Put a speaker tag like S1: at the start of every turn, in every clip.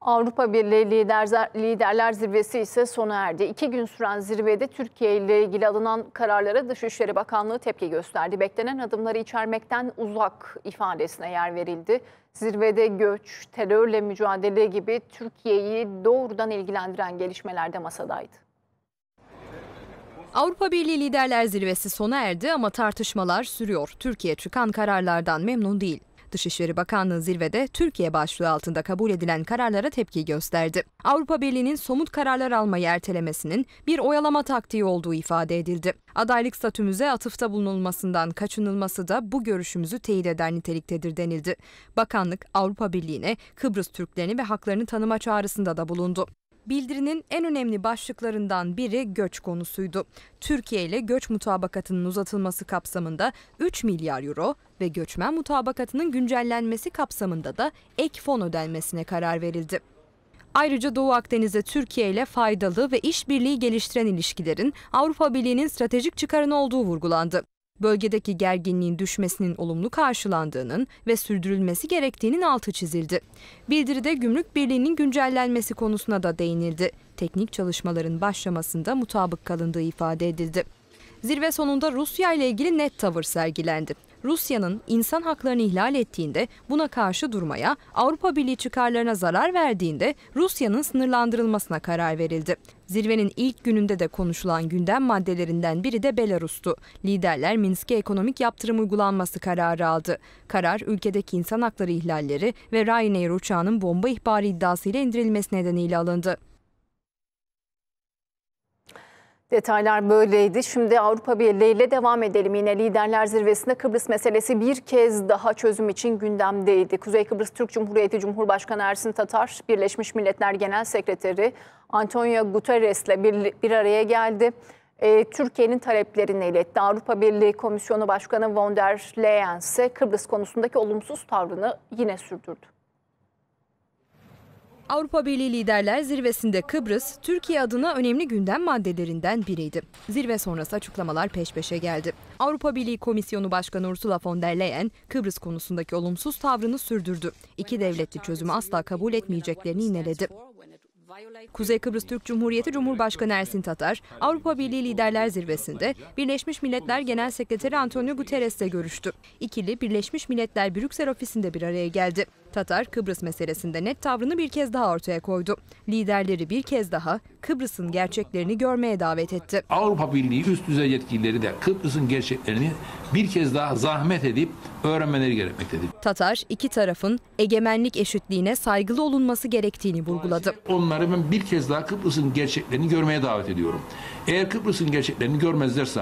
S1: Avrupa Birliği Liderler, Liderler Zirvesi ise sona erdi. İki gün süren zirvede Türkiye ile ilgili alınan kararlara Dışişleri Bakanlığı tepki gösterdi. Beklenen adımları içermekten uzak ifadesine yer verildi. Zirvede göç, terörle mücadele gibi Türkiye'yi doğrudan ilgilendiren gelişmeler de masadaydı.
S2: Avrupa Birliği Liderler Zirvesi sona erdi ama tartışmalar sürüyor. Türkiye çıkan kararlardan memnun değil. Dışişleri Bakanlığı zirvede Türkiye başlığı altında kabul edilen kararlara tepki gösterdi. Avrupa Birliği'nin somut kararlar almayı ertelemesinin bir oyalama taktiği olduğu ifade edildi. Adaylık statümüze atıfta bulunulmasından kaçınılması da bu görüşümüzü teyit eder niteliktedir denildi. Bakanlık Avrupa Birliği'ne Kıbrıs Türklerini ve haklarını tanıma çağrısında da bulundu. Bildirinin en önemli başlıklarından biri göç konusuydu. Türkiye ile göç mutabakatının uzatılması kapsamında 3 milyar euro ve göçmen mutabakatının güncellenmesi kapsamında da ek fon ödenmesine karar verildi. Ayrıca Doğu Akdeniz'de Türkiye ile faydalı ve işbirliği geliştiren ilişkilerin Avrupa Birliği'nin stratejik çıkarını olduğu vurgulandı bölgedeki gerginliğin düşmesinin olumlu karşılandığının ve sürdürülmesi gerektiğinin altı çizildi. Bildiride Gümrük Birliği'nin güncellenmesi konusuna da değinildi. Teknik çalışmaların başlamasında mutabık kalındığı ifade edildi. Zirve sonunda Rusya ile ilgili net tavır sergilendi. Rusya'nın insan haklarını ihlal ettiğinde buna karşı durmaya, Avrupa Birliği çıkarlarına zarar verdiğinde Rusya'nın sınırlandırılmasına karar verildi. Zirvenin ilk gününde de konuşulan gündem maddelerinden biri de Belarus'tu. Liderler Minsk'e ekonomik yaptırım uygulanması kararı aldı. Karar ülkedeki insan hakları ihlalleri ve Ryanair uçağının bomba ihbarı iddiasıyla indirilmesi nedeniyle alındı.
S1: Detaylar böyleydi. Şimdi Avrupa Birliği ile devam edelim. Yine Liderler Zirvesi'nde Kıbrıs meselesi bir kez daha çözüm için gündemdeydi. Kuzey Kıbrıs Türk Cumhuriyeti Cumhurbaşkanı Ersin Tatar, Birleşmiş Milletler Genel Sekreteri Antonio Guterres ile bir, bir araya geldi. Ee, Türkiye'nin taleplerini iletti. Avrupa Birliği Komisyonu Başkanı von der Leyen ise Kıbrıs konusundaki olumsuz tavrını yine sürdürdü.
S2: Avrupa Birliği liderler zirvesinde Kıbrıs, Türkiye adına önemli gündem maddelerinden biriydi. Zirve sonrası açıklamalar peş peşe geldi. Avrupa Birliği Komisyonu Başkanı Ursula von der Leyen, Kıbrıs konusundaki olumsuz tavrını sürdürdü. İki devletli çözümü asla kabul etmeyeceklerini ineledi. Kuzey Kıbrıs Türk Cumhuriyeti Cumhurbaşkanı Ersin Tatar, Avrupa Birliği Liderler Zirvesi'nde Birleşmiş Milletler Genel Sekreteri Antonio Guterres'le görüştü. İkili Birleşmiş Milletler Brüksel ofisinde bir araya geldi. Tatar Kıbrıs meselesinde net tavrını bir kez daha ortaya koydu. Liderleri bir kez daha Kıbrıs'ın gerçeklerini görmeye davet
S3: etti. Avrupa Birliği üst düzey yetkilileri de Kıbrıs'ın gerçeklerini bir kez daha zahmet edip öğrenmeleri gerekmektedir.
S2: Tatar iki tarafın egemenlik eşitliğine saygılı olunması gerektiğini vurguladı.
S3: Onları ben bir kez daha Kıbrıs'ın gerçeklerini görmeye davet ediyorum. Eğer Kıbrıs'ın gerçeklerini görmezlerse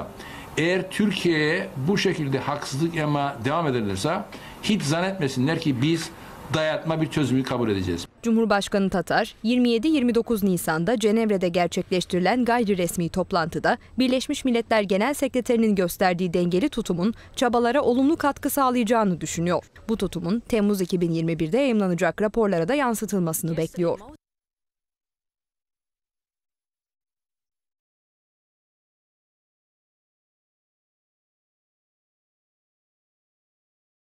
S3: eğer Türkiye'ye bu şekilde haksızlık yama devam edilirse hiç zannetmesinler ki biz dayatma bir çözümü kabul edeceğiz.
S2: Cumhurbaşkanı Tatar 27-29 Nisan'da Cenevre'de gerçekleştirilen gayri resmi toplantıda Birleşmiş Milletler Genel Sekreterinin gösterdiği dengeli tutumun çabalara olumlu katkı sağlayacağını düşünüyor. Bu tutumun Temmuz 2021'de yayımlanacak raporlara da yansıtılmasını bekliyor.